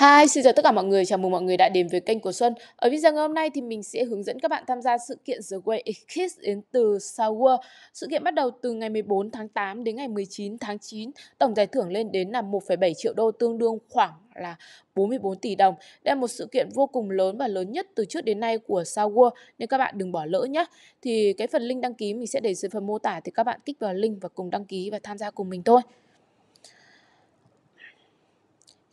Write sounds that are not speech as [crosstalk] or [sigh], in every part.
Hi, xin chào tất cả mọi người, chào mừng mọi người đã đến với kênh của Xuân Ở video ngày hôm nay thì mình sẽ hướng dẫn các bạn tham gia sự kiện The Way It Kiss đến từ Sour Sự kiện bắt đầu từ ngày 14 tháng 8 đến ngày 19 tháng 9 Tổng giải thưởng lên đến là 1,7 triệu đô tương đương khoảng là 44 tỷ đồng. Đây là một sự kiện vô cùng lớn và lớn nhất từ trước đến nay của Sour nên các bạn đừng bỏ lỡ nhé. Thì cái phần link đăng ký mình sẽ để dưới phần mô tả thì các bạn kích vào link và cùng đăng ký và tham gia cùng mình thôi.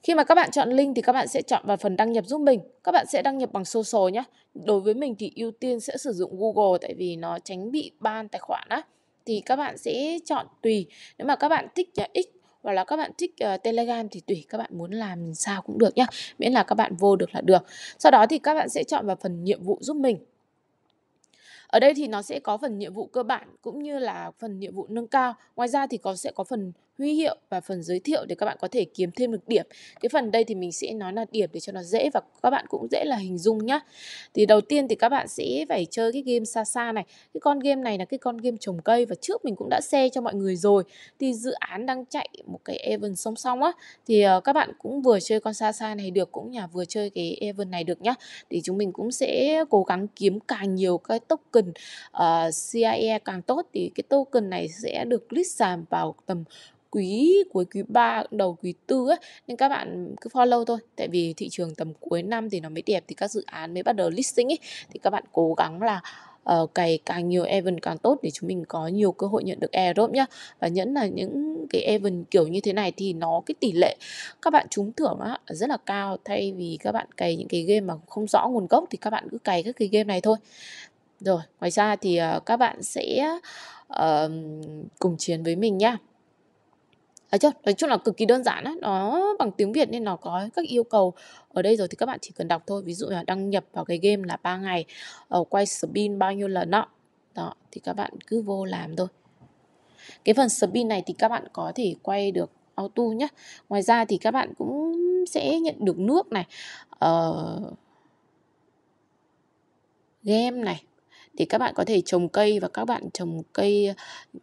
Khi mà các bạn chọn link thì các bạn sẽ chọn vào phần đăng nhập giúp mình. Các bạn sẽ đăng nhập bằng số số nhé. Đối với mình thì ưu tiên sẽ sử dụng Google tại vì nó tránh bị ban tài khoản á. Thì các bạn sẽ chọn tùy. Nếu mà các bạn thích à, X hoặc là các bạn thích uh, Telegram thì tùy các bạn muốn làm sao cũng được nhé. Miễn là các bạn vô được là được. Sau đó thì các bạn sẽ chọn vào phần nhiệm vụ giúp mình. Ở đây thì nó sẽ có phần nhiệm vụ cơ bản cũng như là phần nhiệm vụ nâng cao. Ngoài ra thì có sẽ có phần huy hiệu và phần giới thiệu để các bạn có thể kiếm thêm được điểm cái phần đây thì mình sẽ nói là điểm để cho nó dễ và các bạn cũng dễ là hình dung nhá thì đầu tiên thì các bạn sẽ phải chơi cái game xa xa này cái con game này là cái con game trồng cây và trước mình cũng đã xe cho mọi người rồi thì dự án đang chạy một cái event song song á thì ờ, các bạn cũng vừa chơi con xa xa này được cũng nhà vừa chơi cái event này được nhá thì chúng mình cũng sẽ cố gắng kiếm càng nhiều cái token uh, ờ, CIE càng tốt thì cái token này sẽ được list sàn vào tầm quý cuối quý 3 đầu quý tư ấy nên các bạn cứ follow thôi tại vì thị trường tầm cuối năm thì nó mới đẹp thì các dự án mới bắt đầu listing ấy thì các bạn cố gắng là uh, cày càng nhiều event càng tốt để chúng mình có nhiều cơ hội nhận được airdrop nhá và nhẫn là những cái event kiểu như thế này thì nó cái tỷ lệ các bạn trúng thưởng á, rất là cao thay vì các bạn cày những cái game mà không rõ nguồn gốc thì các bạn cứ cày các cái game này thôi rồi ngoài ra thì uh, các bạn sẽ uh, cùng chiến với mình nhá Đấy chưa? Nói chung là cực kỳ đơn giản á, nó bằng tiếng Việt nên nó có các yêu cầu. Ở đây rồi thì các bạn chỉ cần đọc thôi, ví dụ là đăng nhập vào cái game là 3 ngày, uh, quay spin bao nhiêu lần đó. Đó, thì các bạn cứ vô làm thôi. Cái phần spin này thì các bạn có thể quay được auto nhé. Ngoài ra thì các bạn cũng sẽ nhận được nước này, uh, game này, thì các bạn có thể trồng cây và các bạn trồng cây ờ,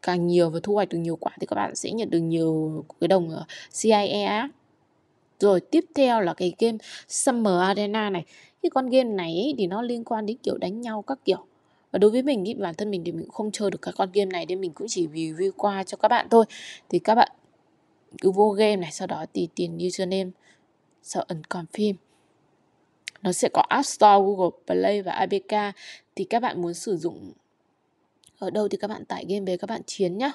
càng nhiều và thu hoạch được nhiều quả thì các bạn sẽ nhận được nhiều cái đồng CIA e rồi tiếp theo là cái game Summer Arena này cái con game này ấy, thì nó liên quan đến kiểu đánh nhau các kiểu và đối với mình ý, bản thân mình thì mình cũng không chơi được các con game này nên mình cũng chỉ review qua cho các bạn thôi thì các bạn cứ vô game này sau đó thì tiền username sau ấn confirm nó sẽ có App Store, Google Play và APK thì các bạn muốn sử dụng ở đâu thì các bạn tải game về các bạn chiến nhá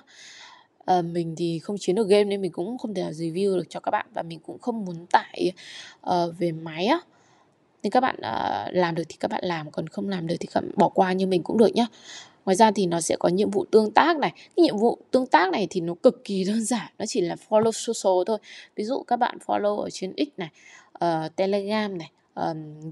à, mình thì không chiến được game nên mình cũng không thể là review được cho các bạn và mình cũng không muốn tải uh, về máy á nên các bạn uh, làm được thì các bạn làm còn không làm được thì các bạn bỏ qua như mình cũng được nhá ngoài ra thì nó sẽ có nhiệm vụ tương tác này cái nhiệm vụ tương tác này thì nó cực kỳ [laughs] đơn giản nó chỉ là follow social thôi ví dụ các bạn follow ở trên x này uh, telegram này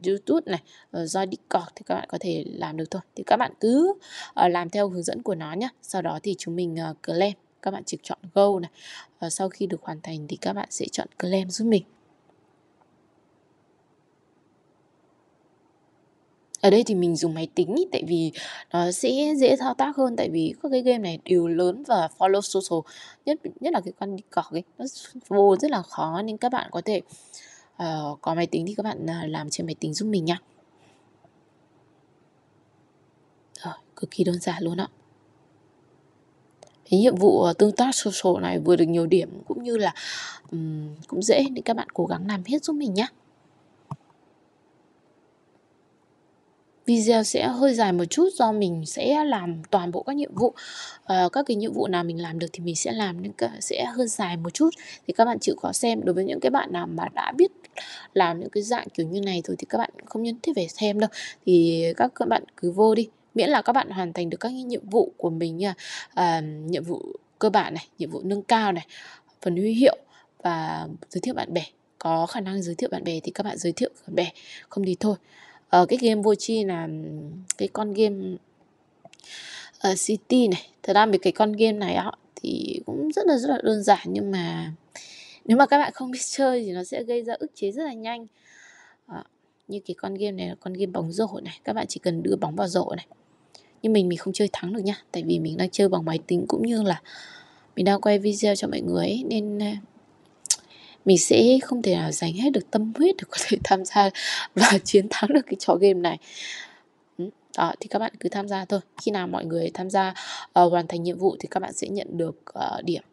YouTube này ờ, do Discord thì các bạn có thể làm được thôi thì các bạn cứ ờ, làm theo hướng dẫn của nó nhé sau đó thì chúng mình uh, claim các bạn chỉ chọn go này và sau khi được hoàn thành thì các bạn sẽ chọn claim giúp mình ở đây thì mình dùng máy tính ý, tại vì nó sẽ dễ thao tác hơn tại vì các cái game này đều lớn và follow social nhất nhất là cái con đi cọc ấy nó vô rất là khó nên các bạn có thể uh, có máy tính thì các bạn à, làm trên máy tính giúp mình nhá Rồi, cực kỳ đơn giản luôn ạ cái nhiệm vụ ờ, tương tác social này vừa được nhiều điểm cũng như là um, cũng dễ nên các bạn cố gắng làm hết giúp mình nhé video sẽ hơi dài một chút do mình sẽ làm toàn bộ các nhiệm vụ à, các cái nhiệm vụ nào mình làm được thì mình sẽ làm nên sẽ hơi dài một chút thì các bạn chịu khó xem đối với những cái bạn nào mà đã biết làm những cái dạng kiểu như này rồi thì các bạn không nhất thiết phải xem đâu thì các bạn cứ vô đi miễn là các bạn hoàn thành được các nhiệm vụ của mình nha à, nhiệm vụ cơ bản này nhiệm vụ nâng cao này phần huy hiệu và giới thiệu bạn bè có khả năng giới thiệu bạn bè thì các bạn giới thiệu bạn bè không thì thôi ở ờ, cái game vô chi là cái con game ở ờ, city này thật ra về cái con game này á thì cũng rất là rất là đơn giản nhưng mà nếu mà các bạn không [laughs] biết chơi thì nó sẽ gây ra ức chế rất là nhanh à, như cái con game này là con game bóng rổ này các bạn chỉ cần đưa bóng vào rổ này nhưng mình mình không chơi thắng được nhá tại vì mình đang chơi bằng máy tính cũng như là mình đang quay video cho mọi người ấy, nên mình sẽ không thể nào dành hết được tâm huyết để có thể [laughs] tham gia và [laughs] chiến thắng được cái trò game này ừ, đó thì các bạn cứ tham gia thôi khi nào mọi người tham gia uh, hoàn thành nhiệm vụ thì các bạn sẽ nhận được uh, điểm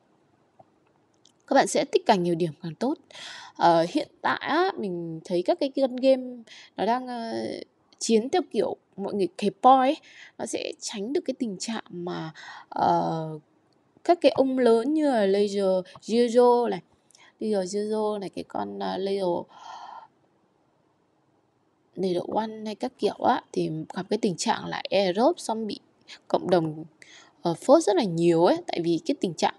các bạn sẽ tích càng nhiều điểm càng tốt uh, hiện tại á, mình thấy các cái con game nó đang uh, chiến theo kiểu mọi người kẹp poi nó sẽ tránh được cái tình trạng mà uh, các cái ông lớn như là laser, Giro này Leo Zero này cái con à, Leo này độ one hay các kiểu á thì gặp cái tình trạng là Europe xong bị cộng đồng uh, ờ, phốt rất là nhiều ấy tại vì cái tình trạng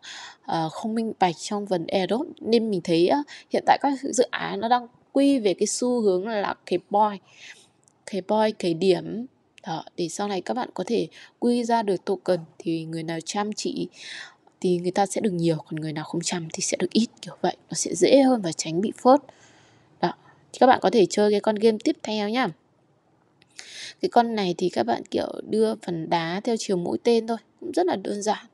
uh, không minh bạch trong phần Europe nên mình thấy uh, hiện tại các dự án nó đang quy về cái xu hướng là cái boy cái boy cái điểm đó, để sau này các bạn có thể quy ra được token thì người nào chăm chỉ thì người ta sẽ được nhiều còn người nào không chăm thì sẽ được ít kiểu vậy nó sẽ dễ hơn và tránh bị phốt đó thì các bạn có thể chơi cái con game tiếp theo nhá cái con này thì các bạn kiểu đưa phần đá theo chiều mũi tên thôi cũng rất là đơn giản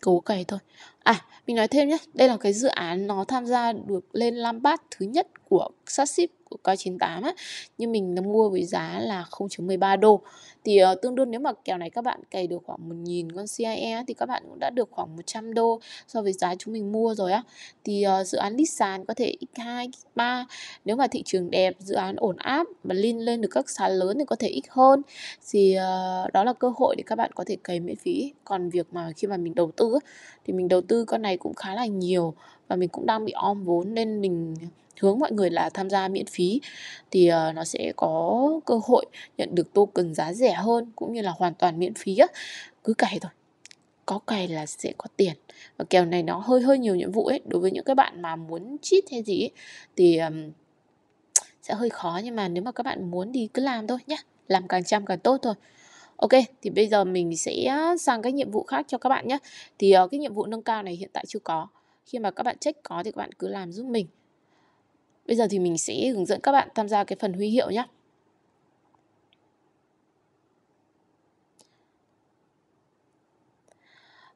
Cố cày thôi à mình nói thêm nhé đây là cái dự án nó tham gia được lên Lambat thứ nhất của Satship của Coi 98 á nhưng mình đã mua với giá là 0.13 đô thì uh, tương đương nếu mà kèo này các bạn cày được khoảng 1.000 con CIE thì các bạn cũng đã được khoảng 100 đô so với giá chúng mình mua rồi á thì uh, dự án list sàn có thể x2, x3 nếu mà thị trường đẹp dự án ổn áp và lên lên được các sàn lớn thì có thể ít hơn thì uh, đó là cơ hội để các bạn có thể cày miễn phí còn việc mà khi mà mình đầu tư thì mình đầu tư con này cũng khá là nhiều và mình cũng đang bị om vốn nên mình hướng mọi người là tham gia miễn phí thì uh, nó sẽ có cơ hội nhận được token giá rẻ hơn cũng như là hoàn toàn miễn phí á cứ cày thôi có cày là sẽ có tiền và kèo này nó hơi hơi nhiều nhiệm vụ ấy đối với những cái bạn mà muốn cheat hay gì ấy, thì um, sẽ hơi khó nhưng mà nếu mà các bạn muốn thì cứ làm thôi nhé làm càng chăm càng tốt thôi Ok, thì bây giờ mình sẽ sang cái nhiệm vụ khác cho các bạn nhé. Thì uh, cái nhiệm vụ nâng cao này hiện tại chưa có khi mà các bạn check có thì các bạn cứ làm giúp mình bây giờ thì mình sẽ hướng dẫn các bạn tham gia cái phần huy hiệu nhé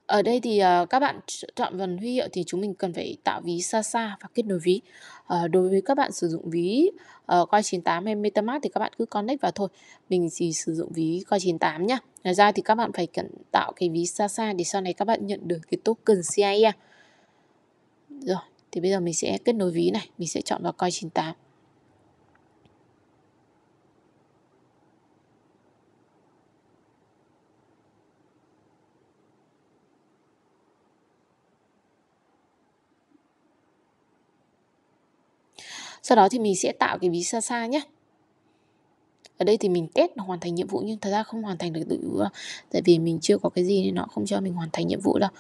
ở đây thì ờ, các bạn chọn phần huy hiệu thì chúng mình cần phải tạo ví xa xa và kết nối ví ờ, đối với các bạn sử dụng ví uh, coi 98 hay metamask thì các bạn cứ connect vào thôi mình chỉ sử dụng ví coi 98 nhá ngoài ra thì các bạn phải cần tạo cái ví xa xa để sau này các bạn nhận được cái token CIA e. Rồi, thì bây giờ mình sẽ kết nối ví này, mình sẽ chọn vào coi 98. Sau đó thì mình sẽ tạo cái ví xa xa nhé. Ở đây thì mình test hoàn thành nhiệm vụ nhưng thật ra không hoàn thành được tự tại vì mình chưa có cái gì nên nó không cho mình hoàn thành nhiệm vụ đâu.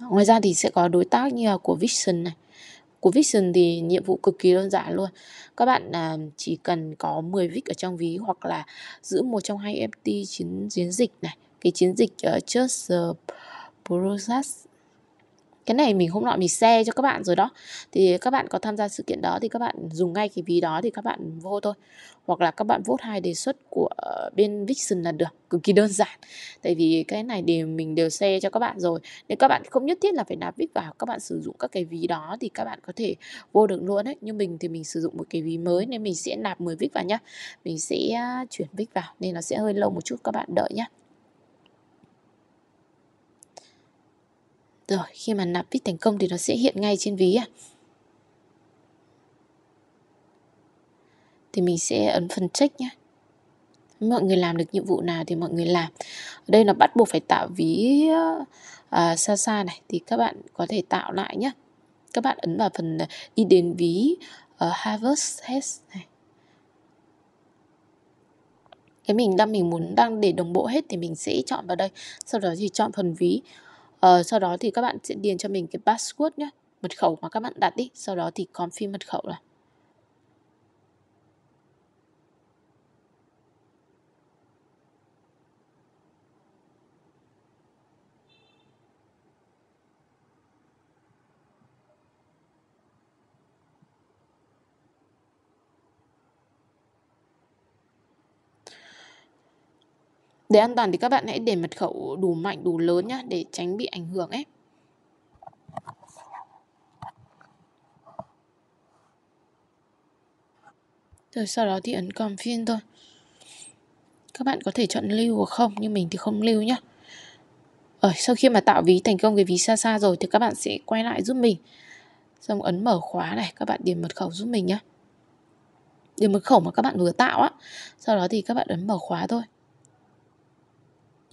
Ngoài ra thì sẽ có đối tác như là của Vision này. Của Vision thì nhiệm vụ cực kỳ đơn giản luôn. Các bạn à, chỉ cần có 10 vic ở trong ví hoặc là giữ một trong hai FT chiến chiến dịch này, cái chiến dịch ở ờ, uh, Just the Process cái này mình hôm nọ mình xe cho các bạn rồi đó thì các bạn có tham gia sự kiện đó thì các bạn dùng ngay cái ví đó thì các bạn vô thôi hoặc là các bạn vote hai đề xuất của bên Vixen là được cực kỳ đơn giản tại vì cái này đều mình đều xe cho các bạn rồi nếu các bạn không nhất thiết là phải nạp vic vào các bạn sử dụng các cái ví đó thì các bạn có thể vô được luôn đấy như mình thì mình sử dụng một cái ví mới nên mình sẽ nạp 10 vic vào nhá mình sẽ chuyển vic vào nên nó sẽ hơi lâu một chút các bạn đợi nhé Rồi, khi mà nạp vít thành công thì nó sẽ hiện ngay trên ví à. Thì mình sẽ ấn phần check nhé. Mọi người làm được nhiệm vụ nào thì mọi người làm. Ở đây là bắt buộc phải tạo ví à, xa xa này. Thì các bạn có thể tạo lại nhé. Các bạn ấn vào phần ờ, đi đến ví uh, Harvest Test này. Cái mình đang mình muốn đang để đồng bộ hết thì mình sẽ chọn vào đây. Sau đó thì chọn phần ví. Ờ, sau đó thì các bạn sẽ điền cho mình cái password nhé, mật khẩu mà các bạn đặt đi, sau đó thì confirm mật khẩu này. Để an toàn thì các bạn hãy để mật khẩu đủ mạnh, đủ lớn nhé để tránh bị ảnh hưởng ấy. Rồi sau đó thì ấn confirm thôi. Các bạn có thể chọn lưu hoặc không, nhưng mình thì không lưu nhé. Ở ờ, sau khi mà tạo ví thành công cái ví xa xa rồi thì các bạn sẽ quay lại giúp mình. Xong ấn mở khóa này, các bạn điền mật khẩu giúp mình nhé. Điền mật khẩu mà các bạn vừa tạo á. Sau đó thì các bạn ấn mở khóa thôi.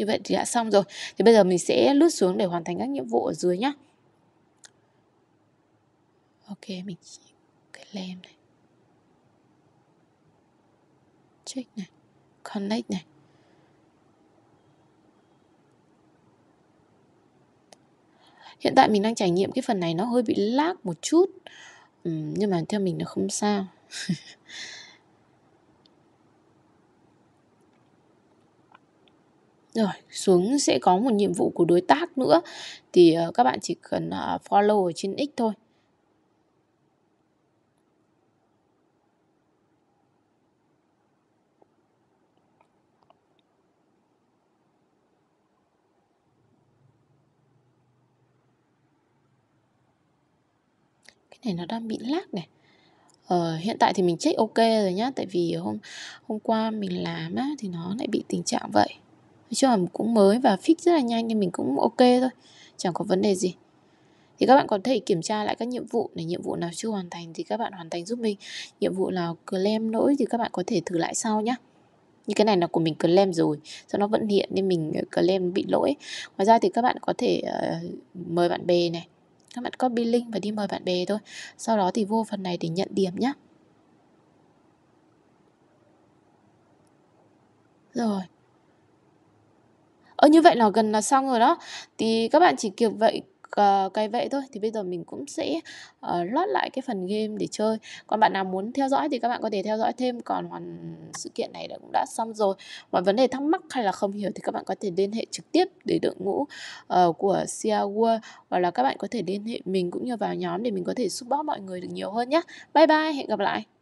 Như vậy thì đã xong rồi. Thì bây giờ mình sẽ lướt xuống để hoàn thành các nhiệm vụ ở dưới nhé. Ok, mình cái lem này. Check này. Connect này. Hiện tại mình đang trải nghiệm cái phần này nó hơi bị lag một chút. Ừ, nhưng mà theo mình nó không sao. [laughs] Rồi, xuống sẽ có một nhiệm vụ của đối tác nữa thì uh, các bạn chỉ cần uh, follow ở trên X thôi. Cái này nó đang bị lag này. Ờ, hiện tại thì mình check ok rồi nhá Tại vì hôm hôm qua mình làm á, thì nó lại bị tình trạng vậy nói chung là cũng mới và fix rất là nhanh nên mình cũng ok thôi chẳng có vấn đề gì thì các bạn có thể kiểm tra lại các nhiệm vụ này nhiệm vụ nào chưa hoàn thành thì các bạn hoàn thành giúp mình nhiệm vụ nào claim lỗi thì các bạn có thể thử lại sau nhé như cái này là của mình claim rồi sau nó vẫn hiện nên mình ờ, claim bị lỗi ngoài ra thì các bạn có thể uh, mời bạn bè này các bạn copy link và đi mời bạn bè thôi sau đó thì vô phần này để nhận điểm nhé rồi ờ như vậy là gần là xong rồi đó thì các bạn chỉ kiểu vậy ờ, cái vậy thôi thì bây giờ mình cũng sẽ uh, lót lại cái phần game để chơi còn bạn nào muốn theo dõi thì các bạn có thể theo dõi thêm còn hoàn sự kiện này đã cũng đã xong rồi mọi vấn đề thắc mắc hay là không hiểu thì các bạn có thể liên hệ trực tiếp để đội ngũ uh, của Sia World hoặc là các bạn có thể liên hệ mình cũng như vào nhóm để mình có thể support mọi người được nhiều hơn nhé bye bye hẹn gặp lại